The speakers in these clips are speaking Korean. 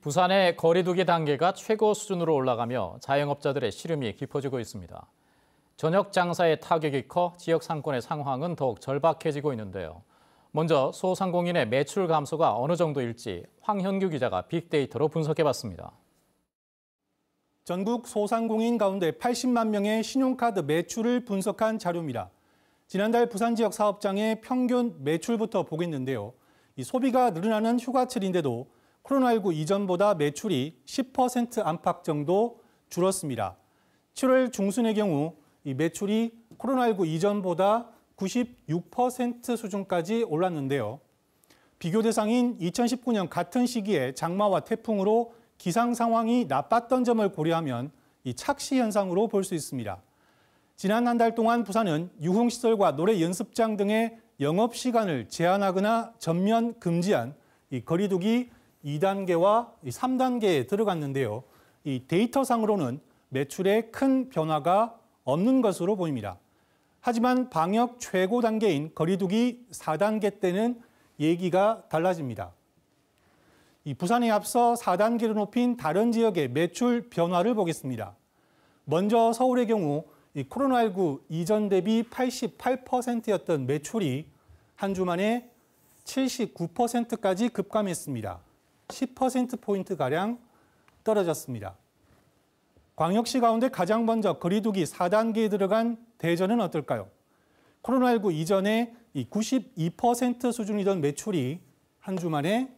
부산의 거리두기 단계가 최고 수준으로 올라가며 자영업자들의 시름이 깊어지고 있습니다. 저녁 장사의 타격이 커 지역 상권의 상황은 더욱 절박해지고 있는데요. 먼저 소상공인의 매출 감소가 어느 정도일지 황현규 기자가 빅데이터로 분석해봤습니다. 전국 소상공인 가운데 80만 명의 신용카드 매출을 분석한 자료입니다. 지난달 부산 지역 사업장의 평균 매출부터 보겠는데요. 소비가 늘어나는 휴가철인데도 코로나19 이전보다 매출이 10% 안팎 정도 줄었습니다. 7월 중순의 경우 이 매출이 코로나19 이전보다 96% 수준까지 올랐는데요. 비교 대상인 2019년 같은 시기에 장마와 태풍으로 기상 상황이 나빴던 점을 고려하면 이 착시 현상으로 볼 수 있습니다. 지난 한 달 동안 부산은 유흥시설과 노래 연습장 등의 영업 시간을 제한하거나 전면 금지한 이 거리두기 2단계와 3단계에 들어갔는데요. 이 데이터상으로는 매출에 큰 변화가 없는 것으로 보입니다. 하지만 방역 최고 단계인 거리두기 4단계 때는 얘기가 달라집니다. 이 부산에 앞서 4단계를 높인 다른 지역의 매출 변화를 보겠습니다. 먼저 서울의 경우 코로나19 이전 대비 88%였던 매출이 한 주 만에 79%까지 급감했습니다. 10%포인트가량 떨어졌습니다. 광역시 가운데 가장 먼저 거리두기 4단계에 들어간 대전은 어떨까요? 코로나19 이전에 92% 수준이던 매출이 한 주 만에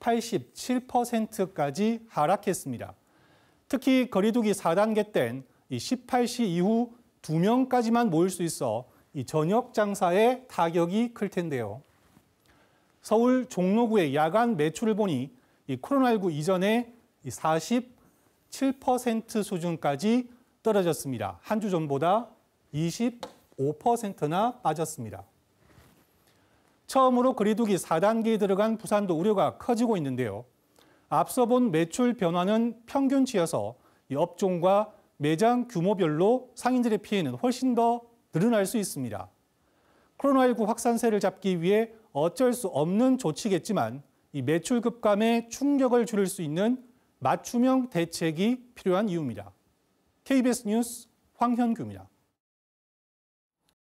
87%까지 하락했습니다. 특히 거리두기 4단계 땐 18시 이후 2명까지만 모일 수 있어 이 저녁 장사에 타격이 클 텐데요. 서울 종로구의 야간 매출을 보니 이 코로나19 이전에 47% 수준까지 떨어졌습니다. 한 주 전보다 25%나 빠졌습니다. 처음으로 거리두기 4단계에 들어간 부산도 우려가 커지고 있는데요. 앞서 본 매출 변화는 평균치여서 업종과 매장 규모별로 상인들의 피해는 훨씬 더 늘어날 수 있습니다. 코로나19 확산세를 잡기 위해 어쩔 수 없는 조치겠지만 이 매출 급감에 충격을 줄일 수 있는 맞춤형 대책이 필요한 이유입니다. KBS 뉴스 황현규입니다.